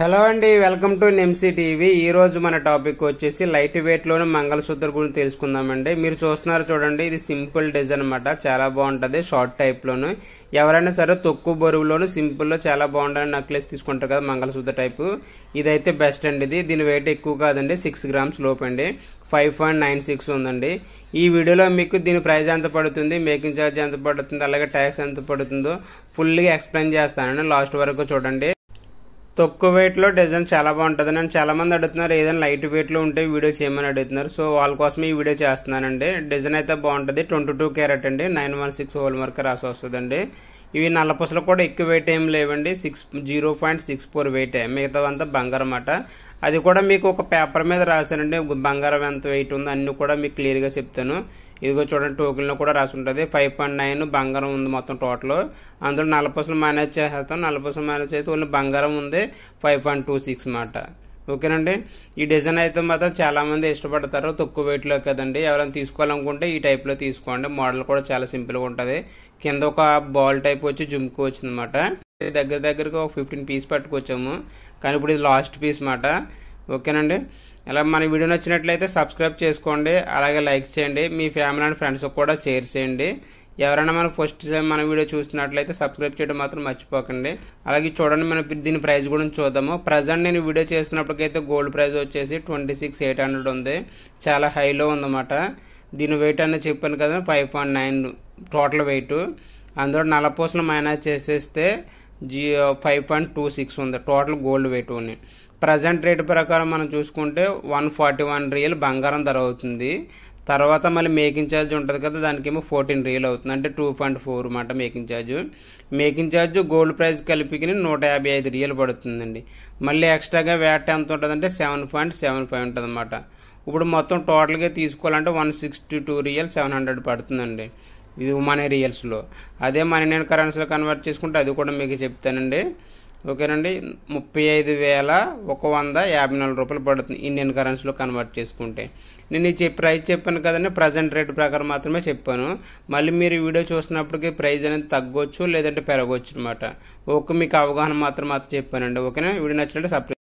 hello అండి welcome to నెమ్సీ TV ఈరోజు మన టాపిక్ వచ్చేసి లైట్ వెయిట్లోని మంగళసూత్ర గురించి తెలుసుకుందామండి మీరు చూస్తున్నారు చూడండి ఇది సింపుల్ డిజైన్ అనమాట చాలా బాగుంటుంది షార్ట్ టైప్లోను ఎవరైనా సరే తక్కువ బరువులోను సింపుల్లో చాలా బాగుంటుంది నెక్లెస్ తీసుకుంటారు కదా మంగళసూత్ర టైపు ఇదైతే బెస్ట్ అండి ఇది దీని వెయిట్ ఎక్కువ కాదండి సిక్స్ గ్రామ్స్ లోపండి ఫైవ్ పాయింట్ నైన్ సిక్స్ ఉందండి ఈ వీడియోలో మీకు దీని ప్రైస్ ఎంత పడుతుంది మేకింగ్ ఛార్జ్ ఎంత పడుతుంది అలాగే ట్యాక్స్ ఎంత పడుతుందో ఫుల్గా ఎక్స్ప్లెయిన్ చేస్తానండి లాస్ట్ వరకు చూడండి తక్కువ వెయిట్లో డిజైన్ చాలా బాగుంటుంది చాలా చాలామంది అడుగుతున్నారు ఏదైనా లైట్ వెయిట్లో ఉంటే వీడియో చేయమని అడుగుతున్నారు సో వాళ్ళ కోసం ఈ వీడియో చేస్తున్నానండి డిజైన్ అయితే బాగుంటుంది ట్వంటీ టూ క్యారెట్ అండి nine one six hallmark రాసి వస్తుందండి ఇవి నల్లపూసలు కూడా ఎక్కువ వెయిట్ ఏం లేవండి six zero point six four వెయిటే మిగతాదంతా బంగారం అన్నమాట అది కూడా మీకు ఒక పేపర్ మీద రాశానండి బంగారం ఎంత వెయిట్ ఉందో అన్నీ కూడా మీకు క్లియర్గా చెప్తాను ఇదిగో చూడండి టోకెన్లో కూడా రాసి ఉంటుంది ఫైవ్ పాయింట్ నైన్ బంగారం ఉంది మొత్తం టోటల్ అందులో నలభై పర్సెంట్ మేనేజ్ చేసేస్తాం నలభై పర్సెంట్ మేనేజ్ అయితే ఓన్లీ బంగారం ఉంది ఫైవ్ పాయింట్ టూ సిక్స్ మాట ఓకేనండి ఈ డిజైన్ అయితే మాత్రం చాలామంది ఇష్టపడతారు తక్కువ వెయిట్లో కదండి ఎవరైనా తీసుకోవాలనుకుంటే ఈ టైప్లో తీసుకోండి మోడల్ కూడా చాలా సింపుల్గా ఉంటుంది కింద ఒక బాల్ టైప్ వచ్చి జుమ్కి వచ్చిందన్నమాట దగ్గర దగ్గరకు ఒక ఫిఫ్టీన్ పీస్ పట్టుకొచ్చాము కానీ ఇప్పుడు ఇది లాస్ట్ పీస్ అన్నమాట ఓకేనండి ఇలా మన వీడియో నచ్చినట్లయితే సబ్స్క్రైబ్ చేసుకోండి అలాగే లైక్ చేయండి మీ ఫ్యామిలీ అండ్ ఫ్రెండ్స్కి కూడా షేర్ చేయండి ఎవరైనా మనం ఫస్ట్ టైం మన వీడియో చూసినట్లయితే సబ్స్క్రైబ్ చేయడం మాత్రం మర్చిపోకండి అలాగే చూడండి మనం దీని ప్రైజ్ కూడా చూద్దాము ప్రజెంట్ నేను వీడియో చేసినప్పటికైతే గోల్డ్ ప్రైజ్ వచ్చేసి ట్వంటీ సిక్స్ ఎయిట్ హండ్రెడ్ ఉంది చాలా హైలో ఉందన్నమాట దీని వెయిట్ అనేది చెప్పాను కదా five point nine total weight అందులో పోసలు మైనస్ చేసేస్తే జీ ఫైవ్ పాయింట్ టూ సిక్స్ ఉంది టోటల్ గోల్డ్ వెయిట్ ఉన్నాయి ప్రజెంట్ రేటు ప్రకారం మనం చూసుకుంటే వన్ ఫార్టీ వన్ రియల్ బంగారం ధర అవుతుంది తర్వాత మళ్ళీ మేకింగ్ ఛార్జ్ ఉంటుంది కదా దానికేమో ఫోర్టీన్ రియల్ అవుతుంది అంటే టూ పాయింట్ ఫోర్ అన్నమాట making charge making charge gold price కలిపికి నూట యాభై ఐదు రియల్ పడుతుందండి మళ్ళీ ఎక్స్ట్రాగా వ్యాట్ ఎంత ఉంటుందంటే సెవెన్ పాయింట్ సెవెన్ ఫైవ్ ఉంటుంది అన్నమాట ఇప్పుడు మొత్తం టోటల్గా తీసుకోవాలంటే one sixty two riyal seven hundred పడుతుందండి ఇది మనీ రియల్స్లో అదే మనీ నేను కరెన్సీలో కన్వర్ట్ చేసుకుంటే అది కూడా మీకు చెప్తానండి ఓకేనండి ముప్పై ఐదు వేల ఒక వంద యాభై నాలుగు రూపాయలు పడుతుంది ఇండియన్ కరెన్సీలో కన్వర్ట్ చేసుకుంటే నేను ఈ ప్రైస్ చెప్పాను కదండి ప్రజెంట్ రేట్ ప్రకారం మాత్రమే చెప్పాను మళ్ళీ మీరు వీడియో చూసినప్పటికీ ప్రైస్ అనేది తగ్గొచ్చు లేదంటే పెరగవచ్చు అనమాట ఓకే మీకు అవగాహన మాత్రం మాత్రం చెప్పానండి ఓకేనా వీడియో నచ్చినట్టు సప్లై